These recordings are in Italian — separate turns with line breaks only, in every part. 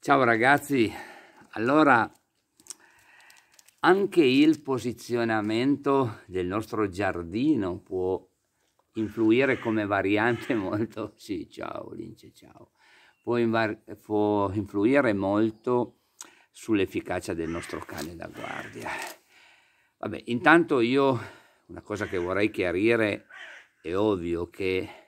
Ciao ragazzi, allora anche il posizionamento del nostro giardino può influire come variante molto, sì ciao Lince ciao, può, può influire molto sull'efficacia del nostro cane da guardia. Vabbè, intanto io una cosa che vorrei chiarire è ovvio che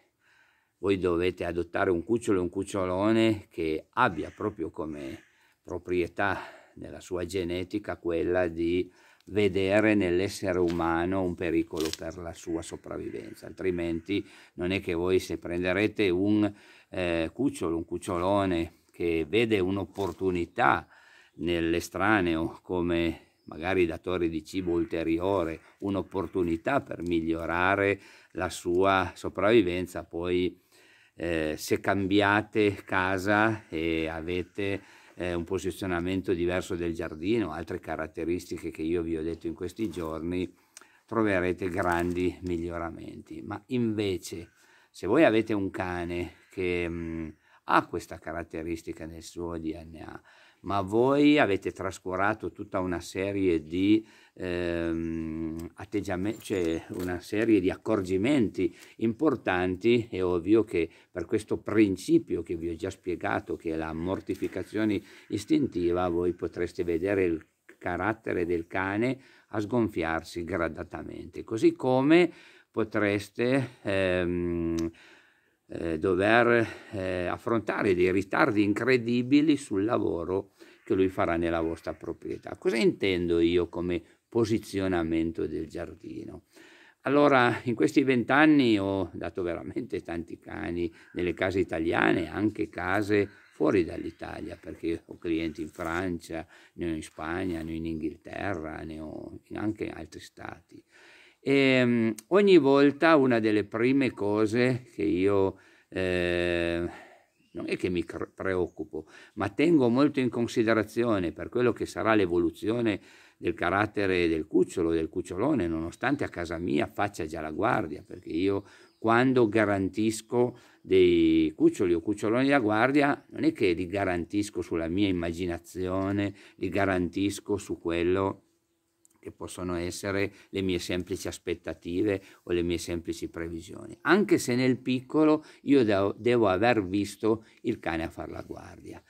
voi dovete adottare un cucciolo e un cucciolone che abbia proprio come proprietà nella sua genetica quella di vedere nell'essere umano un pericolo per la sua sopravvivenza, altrimenti non è che voi se prenderete un eh, cucciolo, un cucciolone che vede un'opportunità nell'estraneo come magari datore di cibo ulteriore, un'opportunità per migliorare la sua sopravvivenza, poi eh, se cambiate casa e avete eh, un posizionamento diverso del giardino, altre caratteristiche che io vi ho detto in questi giorni, troverete grandi miglioramenti. Ma invece, se voi avete un cane che mh, mm, ha questa caratteristica nel suo DNA, ma voi avete trascurato tutta una serie di ehm, atteggiamenti, cioè una serie di accorgimenti importanti. È ovvio che per questo principio che vi ho già spiegato, che è la mortificazione istintiva, voi potreste vedere il carattere del cane a sgonfiarsi gradatamente, così come potreste ehm, eh, dover eh, affrontare dei ritardi incredibili sul lavoro che lui farà nella vostra proprietà. Cosa intendo io come posizionamento del giardino? Allora, in questi vent'anni ho dato veramente tanti cani nelle case italiane, anche case fuori dall'Italia, perché ho clienti in Francia, ne ho in Spagna, ne ho in Inghilterra, ne ho anche in altri stati. E, ehm, ogni volta una delle prime cose che io Ehm, non è che mi preoccupo, ma tengo molto in considerazione per quello che sarà l'evoluzione del carattere del cucciolo, del cucciolone, nonostante a casa mia faccia già la guardia, perché io quando garantisco dei cuccioli o cuccioloni da guardia, non è che li garantisco sulla mia immaginazione, li garantisco su quello che che possono essere le mie semplici aspettative o le mie semplici previsioni, anche se nel piccolo io devo, devo aver visto il cane a far la guardia.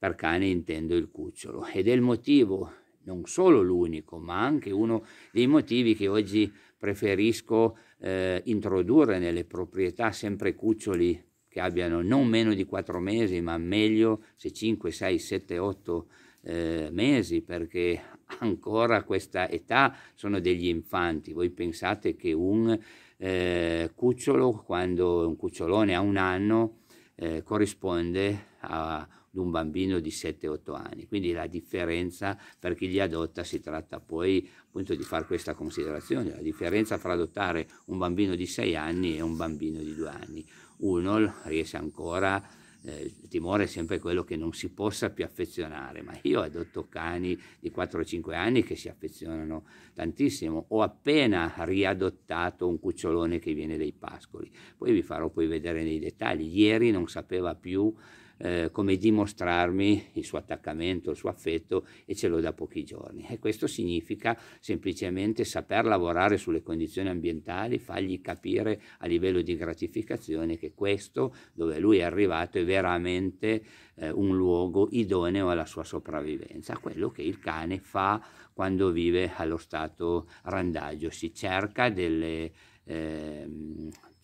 Per cane intendo il cucciolo ed è il motivo, non solo l'unico, ma anche uno dei motivi che oggi preferisco eh, introdurre nelle proprietà sempre cuccioli che abbiano non meno di 4 mesi, ma meglio se 5, 6, 7, 8 mesi eh, mesi perché ancora a questa età sono degli infanti. Voi pensate che un eh, cucciolo, quando un cucciolone ha un anno, eh, corrisponde a un bambino di 7-8 anni. Quindi la differenza per chi li adotta si tratta poi appunto di fare questa considerazione, la differenza fra adottare un bambino di 6 anni e un bambino di 2 anni. Uno riesce ancora eh, il timore è sempre quello che non si possa più affezionare, ma io adotto cani di 4 5 anni che si affezionano tantissimo, ho appena riadottato un cucciolone che viene dai pascoli, poi vi farò poi vedere nei dettagli, ieri non sapeva più eh, come dimostrarmi il suo attaccamento, il suo affetto e ce l'ho da pochi giorni. E questo significa semplicemente saper lavorare sulle condizioni ambientali, fargli capire a livello di gratificazione che questo dove lui è arrivato è veramente eh, un luogo idoneo alla sua sopravvivenza, quello che il cane fa quando vive allo stato randaggio, si cerca delle... Eh,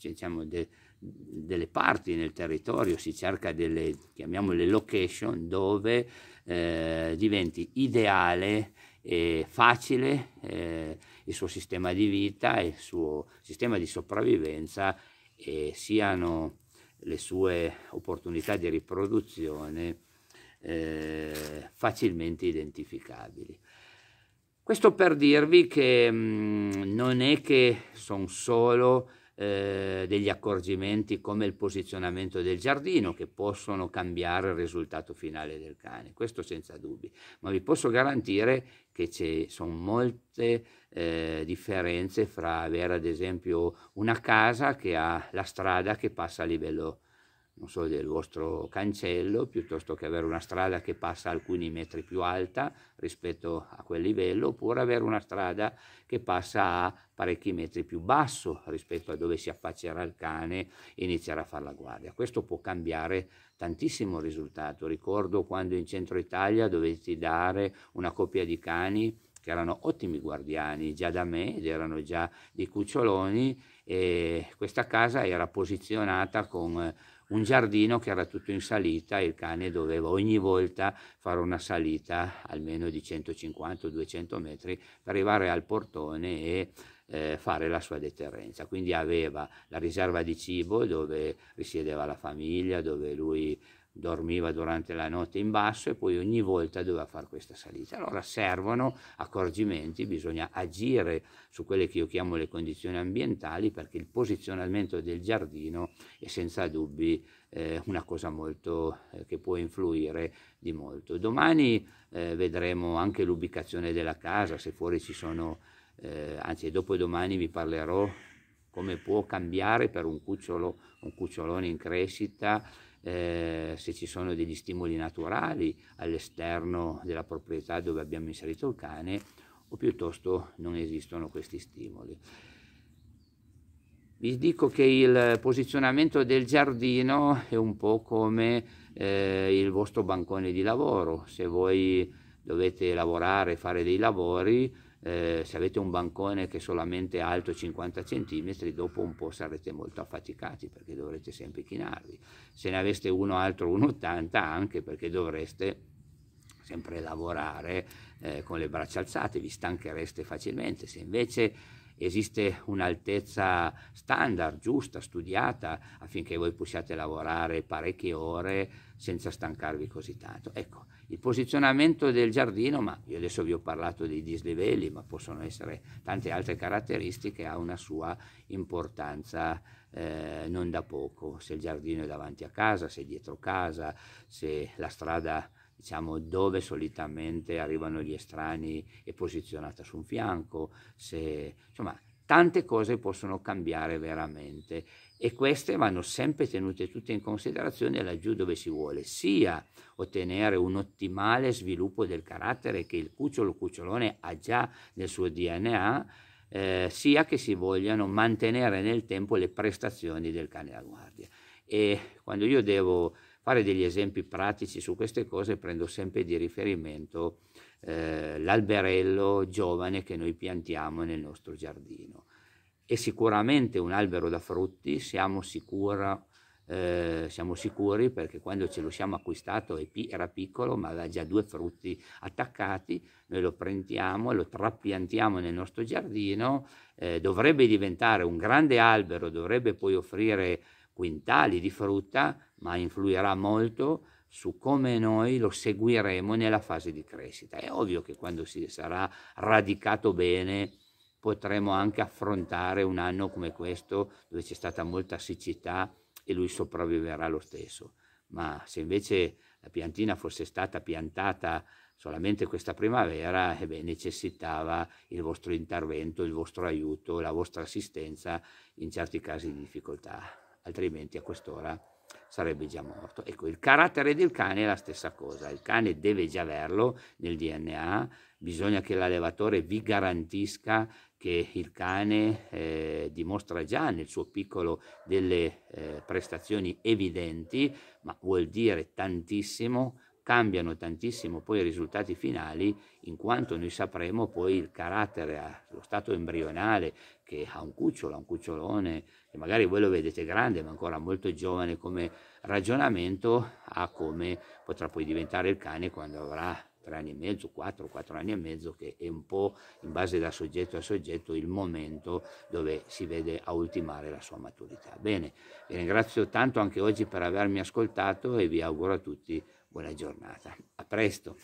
diciamo, de, delle parti nel territorio, si cerca delle, chiamiamole location, dove eh, diventi ideale e facile eh, il suo sistema di vita, e il suo sistema di sopravvivenza e siano le sue opportunità di riproduzione eh, facilmente identificabili. Questo per dirvi che mh, mm, non è che sono solo eh, degli accorgimenti come il posizionamento del giardino che possono cambiare il risultato finale del cane, questo senza dubbi, ma vi posso garantire che ci sono molte eh, differenze fra avere ad esempio una casa che ha la strada che passa a livello non so, del vostro cancello, piuttosto che avere una strada che passa alcuni metri più alta rispetto a quel livello, oppure avere una strada che passa a parecchi metri più basso rispetto a dove si affaccerà il cane e inizierà a fare la guardia. Questo può cambiare tantissimo il risultato. Ricordo quando in centro Italia dovetti dare una coppia di cani che erano ottimi guardiani già da me ed erano già dei cuccioloni e questa casa era posizionata con un giardino che era tutto in salita e il cane doveva ogni volta fare una salita almeno di 150-200 metri per arrivare al portone e eh, fare la sua deterrenza. Quindi aveva la riserva di cibo dove risiedeva la famiglia, dove lui dormiva durante la notte in basso e poi ogni volta doveva fare questa salita. Allora servono accorgimenti, bisogna agire su quelle che io chiamo le condizioni ambientali perché il posizionamento del giardino è senza dubbi eh, una cosa molto, eh, che può influire di molto. Domani eh, vedremo anche l'ubicazione della casa, se fuori ci sono, eh, anzi dopodomani vi parlerò come può cambiare per un, cucciolo, un cucciolone in crescita eh, se ci sono degli stimoli naturali all'esterno della proprietà dove abbiamo inserito il cane o piuttosto non esistono questi stimoli. Vi dico che il posizionamento del giardino è un po' come eh, il vostro bancone di lavoro, se voi dovete lavorare, fare dei lavori, eh, se avete un bancone che è solamente alto 50 cm, dopo un po' sarete molto affaticati perché dovrete sempre chinarvi. Se ne aveste uno altro 1,80 anche perché dovreste sempre lavorare eh, con le braccia alzate, vi stanchereste facilmente. Se invece esiste un'altezza standard, giusta, studiata, affinché voi possiate lavorare parecchie ore senza stancarvi così tanto. Ecco, il posizionamento del giardino, ma io adesso vi ho parlato dei dislivelli, ma possono essere tante altre caratteristiche, ha una sua importanza eh, non da poco. Se il giardino è davanti a casa, se è dietro casa, se la strada diciamo, dove solitamente arrivano gli estranei è posizionata su un fianco, se, insomma tante cose possono cambiare veramente e queste vanno sempre tenute tutte in considerazione laggiù dove si vuole sia ottenere un ottimale sviluppo del carattere che il cucciolo cucciolone ha già nel suo DNA, eh, sia che si vogliano mantenere nel tempo le prestazioni del cane da guardia. E quando io devo fare degli esempi pratici su queste cose prendo sempre di riferimento eh, l'alberello giovane che noi piantiamo nel nostro giardino. È sicuramente un albero da frutti, siamo, sicura, eh, siamo sicuri perché quando ce lo siamo acquistato era piccolo ma aveva già due frutti attaccati, noi lo prendiamo, e lo trapiantiamo nel nostro giardino, eh, dovrebbe diventare un grande albero, dovrebbe poi offrire quintali di frutta, ma influirà molto su come noi lo seguiremo nella fase di crescita. È ovvio che quando si sarà radicato bene potremo anche affrontare un anno come questo dove c'è stata molta siccità e lui sopravviverà lo stesso. Ma se invece la piantina fosse stata piantata solamente questa primavera, eh beh, necessitava il vostro intervento, il vostro aiuto, la vostra assistenza in certi casi di difficoltà altrimenti a quest'ora sarebbe già morto. Ecco, il carattere del cane è la stessa cosa, il cane deve già averlo nel DNA, bisogna che l'allevatore vi garantisca che il cane eh, dimostra già nel suo piccolo delle eh, prestazioni evidenti, ma vuol dire tantissimo cambiano tantissimo poi i risultati finali in quanto noi sapremo poi il carattere, ah, lo stato embrionale che ha un cucciolo, un cucciolone, che magari voi lo vedete grande ma ancora molto giovane come ragionamento, a come potrà poi diventare il cane quando avrà tre anni e mezzo, quattro, quattro anni e mezzo, che è un po' in base da soggetto a soggetto il momento dove si vede a ultimare la sua maturità. Bene, vi ringrazio tanto anche oggi per avermi ascoltato e vi auguro a tutti Buona giornata, a presto.